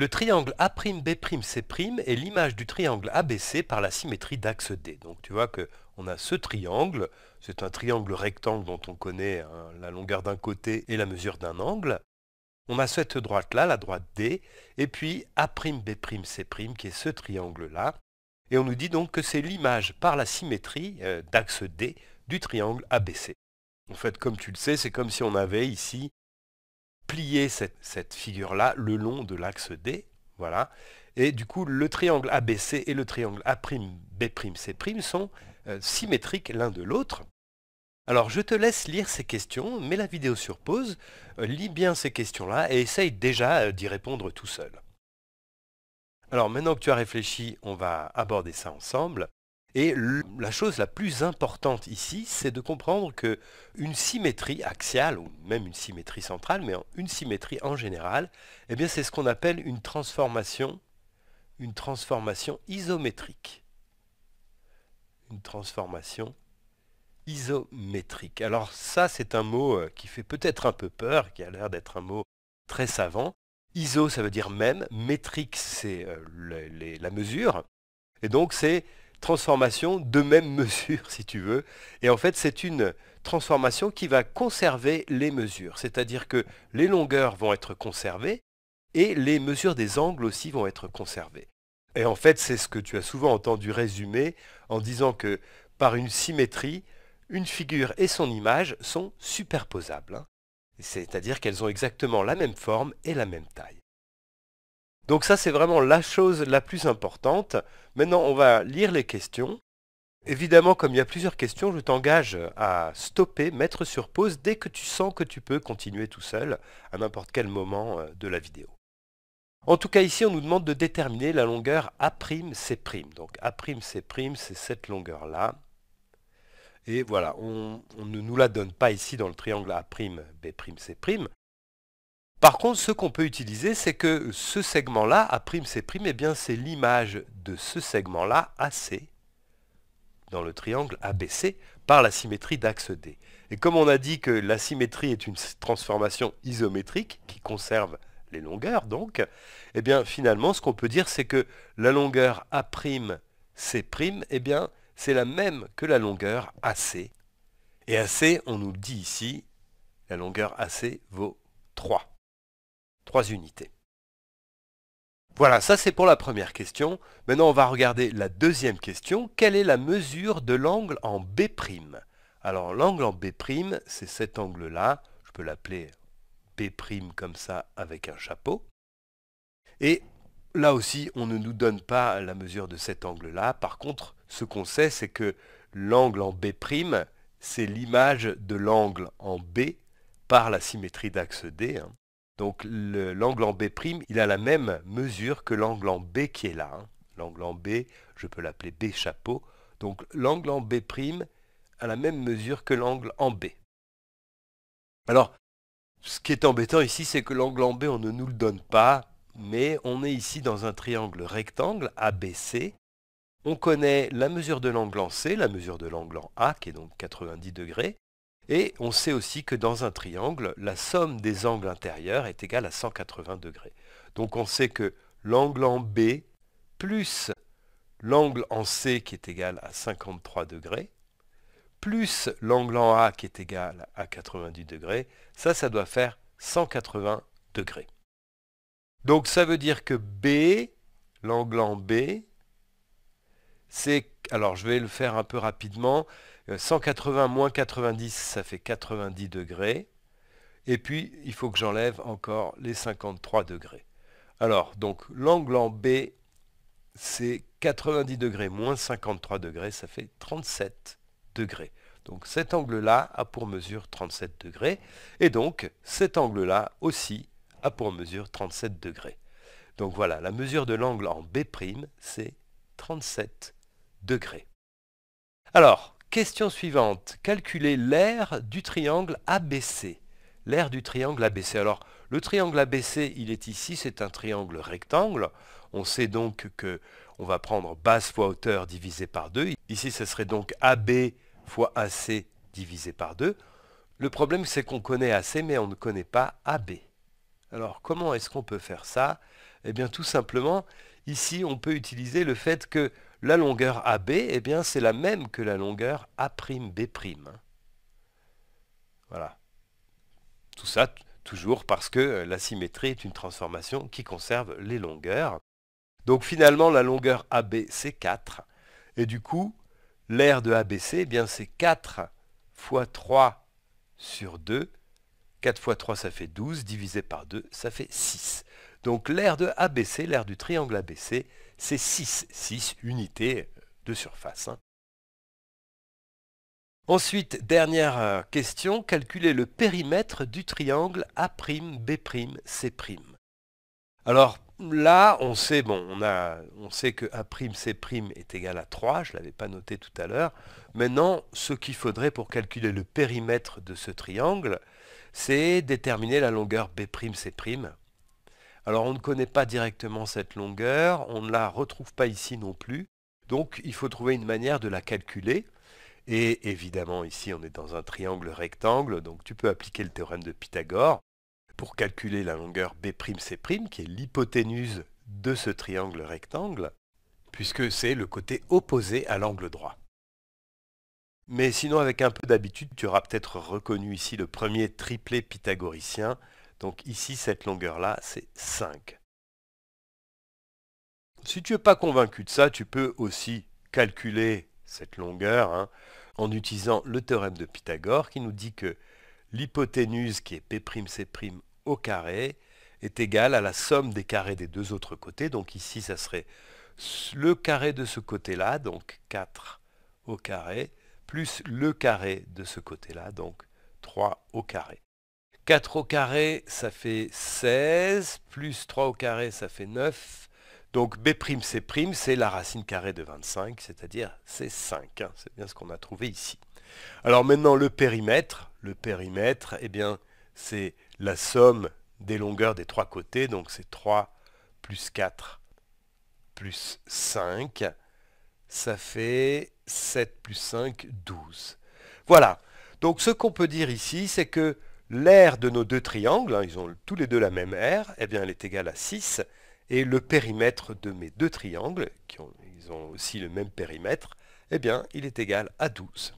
Le triangle A'B'C' est l'image du triangle ABC par la symétrie d'axe D. Donc tu vois que on a ce triangle, c'est un triangle rectangle dont on connaît hein, la longueur d'un côté et la mesure d'un angle. On a cette droite-là, la droite D, et puis A'B'C' qui est ce triangle-là. Et on nous dit donc que c'est l'image par la symétrie euh, d'axe D du triangle ABC. En fait, comme tu le sais, c'est comme si on avait ici plier cette, figure-là le long de l'axe D. Voilà. Et du coup, le triangle ABC et le triangle A'B'C' sont euh, symétriques l'un de l'autre. Alors, je te laisse lire ces questions, mets la vidéo sur pause, euh, lis bien ces questions-là et essaye déjà euh, d'y répondre tout seul. Alors, maintenant que tu as réfléchi, on va aborder ça ensemble. Et la chose la plus importante ici, c'est de comprendre que une symétrie axiale, ou même une symétrie centrale, mais une symétrie en général, eh bien c'est ce qu'on appelle une transformation, une transformation isométrique. Une transformation isométrique. Alors ça, c'est un mot euh, qui fait peut-être un peu peur, qui a l'air d'être un mot très savant. Iso, ça veut dire même, métrique, c'est euh, la mesure. Et donc c'est transformation de même mesure, si tu veux. Et en fait, c'est une transformation qui va conserver les mesures. C'est-à-dire que les longueurs vont être conservées et les mesures des angles aussi vont être conservées. Et en fait, c'est ce que tu as souvent entendu résumer en disant que par une symétrie, une figure et son image sont superposables. Hein. C'est-à-dire qu'elles ont exactement la même forme et la même taille. Donc ça, c'est vraiment la chose la plus importante. Maintenant, on va lire les questions. Évidemment, comme il y a plusieurs questions, je t'engage à stopper, mettre sur pause dès que tu sens que tu peux continuer tout seul, à n'importe quel moment euh, de la vidéo. En tout cas, ici, on nous demande de déterminer la longueur A'C'. Donc A'C', c'est cette longueur-là. Et voilà, on, ne nous la donne pas ici dans le triangle A'B'C'. Par contre, ce qu'on peut utiliser, c'est que ce segment-là, A'C', eh bien c'est l'image de ce segment-là, AC, dans le triangle ABC, par la symétrie d'axe D. Et comme on a dit que la symétrie est une transformation isométrique, qui conserve les longueurs donc, eh bien finalement, ce qu'on peut dire, c'est que la longueur A'C', eh bien c'est la même que la longueur AC. Et AC, on nous dit ici, la longueur AC vaut 3. 3 unités. Voilà, ça c'est pour la première question. Maintenant, on va regarder la deuxième question. Quelle est la mesure de l'angle en B' Alors, l'angle en B', c'est cet angle-là. Je peux l'appeler B' comme ça avec un chapeau. Et là aussi, on ne nous donne pas la mesure de cet angle-là. Par contre, ce qu'on sait, c'est que l'angle en B', c'est l'image de l'angle en B par la symétrie d'axe D. Hein. Donc l'angle en B', il a la même mesure que l'angle en B qui est là. Hein. L'angle en B, je peux l'appeler B chapeau. Donc l'angle en B' a la même mesure que l'angle en B. Alors, ce qui est embêtant ici, c'est que l'angle en B, on ne nous le donne pas, mais on est ici dans un triangle rectangle, ABC. On connaît la mesure de l'angle en C, la mesure de l'angle en A, qui est donc 90 degrés. Et on sait aussi que dans un triangle, la somme des angles intérieurs est égale à 180 degrés. Donc on sait que l'angle en B plus l'angle en C qui est égal à 53 degrés, plus l'angle en A qui est égal à 90 degrés, ça, ça doit faire 180 degrés. Donc ça veut dire que B, l'angle en B, alors je vais le faire un peu rapidement, 180 euh, moins 90, ça fait 90 degrés. Et puis, il faut que j'enlève encore les 53 degrés. Alors, donc, l'angle en B, c'est 90 degrés moins 53 degrés, ça fait 37 degrés. Donc, cet angle-là a pour mesure 37 degrés. Et donc, cet angle-là aussi a pour mesure 37 degrés. Donc voilà, la mesure de l'angle en B', c'est 37 alors, question suivante. Calculer l'aire du triangle ABC. L'aire du triangle ABC. Alors, le triangle ABC, il est ici, c'est un triangle rectangle. On sait donc que on va prendre base fois hauteur divisé par 2. Ici, ce serait donc AB fois AC divisé par 2. Le problème, c'est qu'on connaît AC, mais on ne connaît pas AB. Alors, comment est-ce qu'on peut faire ça Eh bien, tout simplement, ici, on peut utiliser le fait que la longueur AB, eh bien, c'est la même que la longueur A'B'. Voilà. Tout ça, toujours parce que euh, la symétrie est une transformation qui conserve les longueurs. Donc finalement, la longueur AB, c'est 4. Et du coup, l'aire de ABC, eh bien, c'est 4 fois 3 sur 2. 4 fois 3, ça fait 12, divisé par 2, ça fait 6. Donc l'aire de ABC, l'aire du triangle ABC, c'est 6, 6 unités de surface. Hein. Ensuite, dernière euh, question, calculer le périmètre du triangle A', B', C'. Alors là, on sait, bon, on, a, on sait que A'C' est égal à 3, je ne l'avais pas noté tout à l'heure. Maintenant, ce qu'il faudrait pour calculer le périmètre de ce triangle, c'est déterminer la longueur B'C'. Alors on ne connaît pas directement cette longueur, on ne la retrouve pas ici non plus, donc il faut trouver une manière de la calculer. Et évidemment ici on est dans un triangle rectangle, donc tu peux appliquer le théorème de Pythagore pour calculer la longueur B'C', qui est l'hypoténuse de ce triangle rectangle, puisque c'est le côté opposé à l'angle droit. Mais sinon avec un peu d'habitude, tu auras peut-être reconnu ici le premier triplé pythagoricien, donc ici, cette longueur-là, c'est 5. Si tu n'es pas convaincu de ça, tu peux aussi calculer cette longueur hein, en utilisant le théorème de Pythagore qui nous dit que l'hypoténuse qui est P'C' au carré est égale à la somme des carrés des deux autres côtés. Donc ici, ça serait le carré de ce côté-là, donc 4 au carré, plus le carré de ce côté-là, donc 3 au carré. 4 au carré, ça fait 16, plus 3 au carré, ça fait 9. Donc B'C', c'est la racine carrée de 25, c'est-à-dire c'est 5. Hein. C'est bien ce qu'on a trouvé ici. Alors maintenant, le périmètre. Le périmètre, eh bien, c'est la somme des longueurs des trois côtés. Donc c'est 3 plus 4 plus 5. Ça fait 7 plus 5, 12. Voilà. Donc ce qu'on peut dire ici, c'est que L'aire de nos deux triangles, hein, ils ont tous les deux la même aire, eh bien, elle est égale à 6. Et le périmètre de mes deux triangles, qui ont, ils ont aussi le même périmètre, eh bien, il est égal à 12.